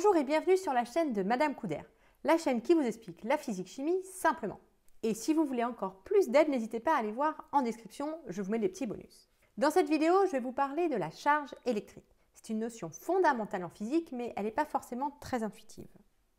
Bonjour et bienvenue sur la chaîne de Madame Couder, la chaîne qui vous explique la physique-chimie simplement. Et si vous voulez encore plus d'aide, n'hésitez pas à aller voir en description, je vous mets des petits bonus. Dans cette vidéo, je vais vous parler de la charge électrique. C'est une notion fondamentale en physique, mais elle n'est pas forcément très intuitive.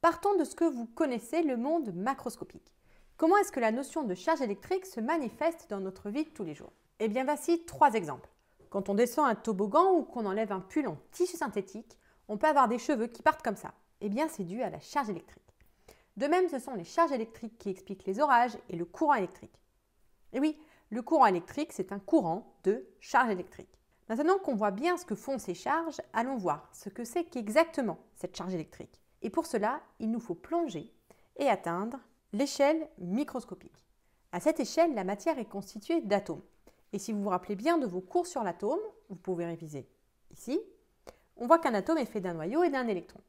Partons de ce que vous connaissez, le monde macroscopique. Comment est-ce que la notion de charge électrique se manifeste dans notre vie de tous les jours Eh bien, voici trois exemples. Quand on descend un toboggan ou qu'on enlève un pull en tissu synthétique, on peut avoir des cheveux qui partent comme ça. Eh bien, c'est dû à la charge électrique. De même, ce sont les charges électriques qui expliquent les orages et le courant électrique. Et eh oui, le courant électrique, c'est un courant de charge électrique. Maintenant qu'on voit bien ce que font ces charges, allons voir ce que c'est qu'exactement cette charge électrique. Et pour cela, il nous faut plonger et atteindre l'échelle microscopique. À cette échelle, la matière est constituée d'atomes. Et si vous vous rappelez bien de vos cours sur l'atome, vous pouvez réviser ici on voit qu'un atome est fait d'un noyau et d'un électron.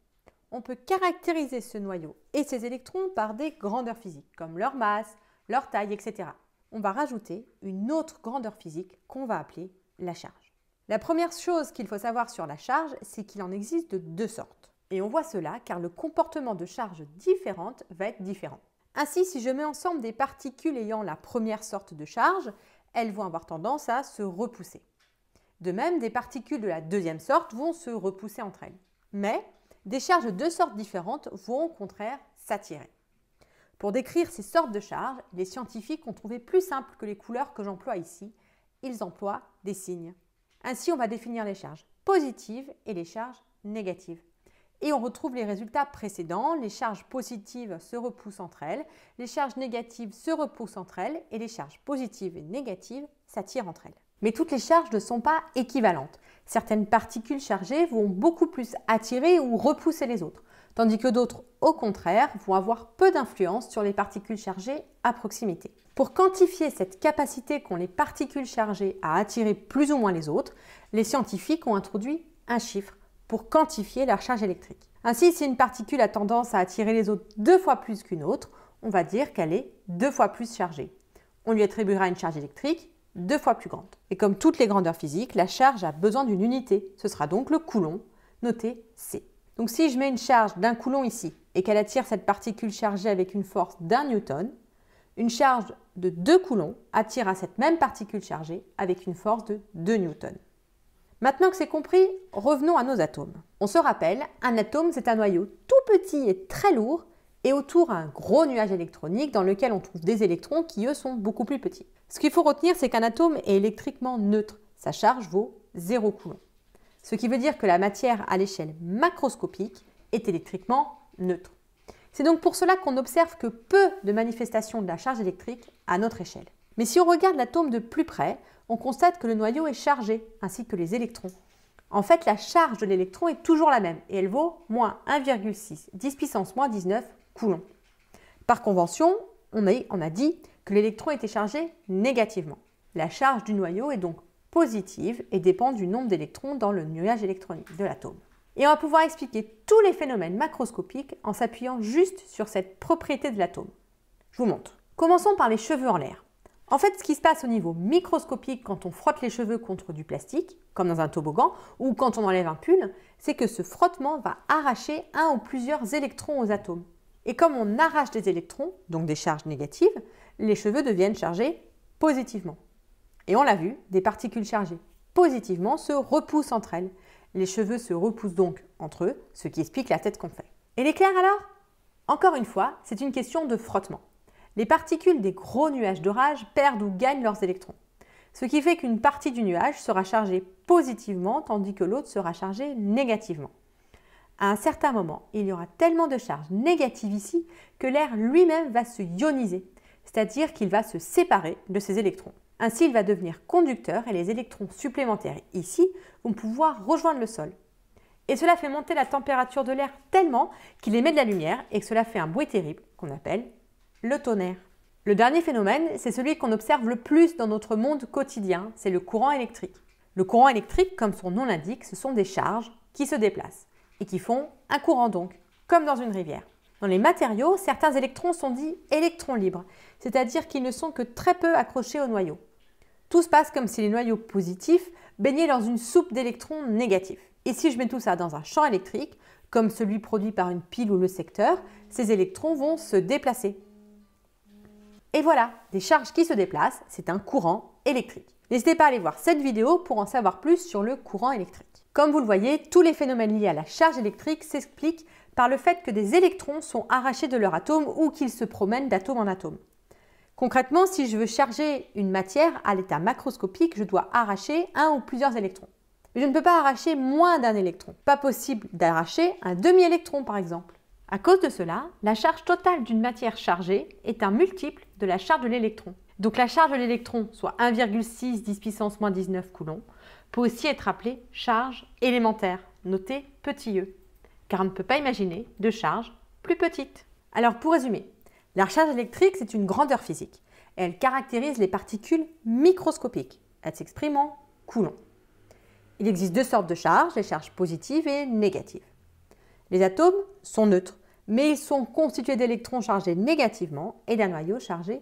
On peut caractériser ce noyau et ses électrons par des grandeurs physiques, comme leur masse, leur taille, etc. On va rajouter une autre grandeur physique qu'on va appeler la charge. La première chose qu'il faut savoir sur la charge, c'est qu'il en existe de deux sortes. Et on voit cela car le comportement de charges différente va être différent. Ainsi, si je mets ensemble des particules ayant la première sorte de charge, elles vont avoir tendance à se repousser. De même, des particules de la deuxième sorte vont se repousser entre elles. Mais des charges de deux sortes différentes vont au contraire s'attirer. Pour décrire ces sortes de charges, les scientifiques ont trouvé plus simple que les couleurs que j'emploie ici. Ils emploient des signes. Ainsi, on va définir les charges positives et les charges négatives. Et on retrouve les résultats précédents. Les charges positives se repoussent entre elles, les charges négatives se repoussent entre elles et les charges positives et négatives s'attirent entre elles. Mais toutes les charges ne sont pas équivalentes. Certaines particules chargées vont beaucoup plus attirer ou repousser les autres, tandis que d'autres, au contraire, vont avoir peu d'influence sur les particules chargées à proximité. Pour quantifier cette capacité qu'ont les particules chargées à attirer plus ou moins les autres, les scientifiques ont introduit un chiffre pour quantifier leur charge électrique. Ainsi, si une particule a tendance à attirer les autres deux fois plus qu'une autre, on va dire qu'elle est deux fois plus chargée. On lui attribuera une charge électrique deux fois plus grande. Et comme toutes les grandeurs physiques, la charge a besoin d'une unité. Ce sera donc le coulomb, noté C. Donc si je mets une charge d'un coulomb ici et qu'elle attire cette particule chargée avec une force d'un newton, une charge de deux coulombs attire à cette même particule chargée avec une force de deux newtons. Maintenant que c'est compris, revenons à nos atomes. On se rappelle, un atome c'est un noyau tout petit et très lourd et autour un gros nuage électronique dans lequel on trouve des électrons qui, eux, sont beaucoup plus petits. Ce qu'il faut retenir, c'est qu'un atome est électriquement neutre. Sa charge vaut 0 coulomb. Ce qui veut dire que la matière à l'échelle macroscopique est électriquement neutre. C'est donc pour cela qu'on observe que peu de manifestations de la charge électrique à notre échelle. Mais si on regarde l'atome de plus près, on constate que le noyau est chargé, ainsi que les électrons. En fait, la charge de l'électron est toujours la même et elle vaut moins 1,6, 10 puissance moins 19 Coulomb. Par convention, on a, on a dit que l'électron était chargé négativement. La charge du noyau est donc positive et dépend du nombre d'électrons dans le nuage électronique de l'atome. Et on va pouvoir expliquer tous les phénomènes macroscopiques en s'appuyant juste sur cette propriété de l'atome. Je vous montre. Commençons par les cheveux en l'air. En fait, ce qui se passe au niveau microscopique quand on frotte les cheveux contre du plastique, comme dans un toboggan, ou quand on enlève un pull, c'est que ce frottement va arracher un ou plusieurs électrons aux atomes. Et comme on arrache des électrons, donc des charges négatives, les cheveux deviennent chargés positivement. Et on l'a vu, des particules chargées positivement se repoussent entre elles. Les cheveux se repoussent donc entre eux, ce qui explique la tête qu'on fait. Et l'éclair alors Encore une fois, c'est une question de frottement. Les particules des gros nuages d'orage perdent ou gagnent leurs électrons. Ce qui fait qu'une partie du nuage sera chargée positivement tandis que l'autre sera chargée négativement. À un certain moment, il y aura tellement de charges négatives ici que l'air lui-même va se ioniser, c'est-à-dire qu'il va se séparer de ses électrons. Ainsi, il va devenir conducteur et les électrons supplémentaires ici vont pouvoir rejoindre le sol. Et cela fait monter la température de l'air tellement qu'il émet de la lumière et que cela fait un bruit terrible qu'on appelle le tonnerre. Le dernier phénomène, c'est celui qu'on observe le plus dans notre monde quotidien, c'est le courant électrique. Le courant électrique, comme son nom l'indique, ce sont des charges qui se déplacent et qui font un courant donc, comme dans une rivière. Dans les matériaux, certains électrons sont dits électrons libres, c'est-à-dire qu'ils ne sont que très peu accrochés au noyau. Tout se passe comme si les noyaux positifs baignaient dans une soupe d'électrons négatifs. Et si je mets tout ça dans un champ électrique, comme celui produit par une pile ou le secteur, ces électrons vont se déplacer. Et voilà, des charges qui se déplacent, c'est un courant N'hésitez pas à aller voir cette vidéo pour en savoir plus sur le courant électrique. Comme vous le voyez, tous les phénomènes liés à la charge électrique s'expliquent par le fait que des électrons sont arrachés de leur atome ou qu'ils se promènent d'atome en atome. Concrètement, si je veux charger une matière à l'état macroscopique, je dois arracher un ou plusieurs électrons. Mais je ne peux pas arracher moins d'un électron. Pas possible d'arracher un demi-électron par exemple. À cause de cela, la charge totale d'une matière chargée est un multiple de la charge de l'électron. Donc la charge de l'électron, soit 1,6 10 puissance moins 19 coulombs, peut aussi être appelée charge élémentaire, notée petit e, car on ne peut pas imaginer de charge plus petite. Alors pour résumer, la charge électrique, c'est une grandeur physique. Elle caractérise les particules microscopiques. Elle s'exprime en coulombs. Il existe deux sortes de charges, les charges positives et négatives. Les atomes sont neutres, mais ils sont constitués d'électrons chargés négativement et d'un noyau chargé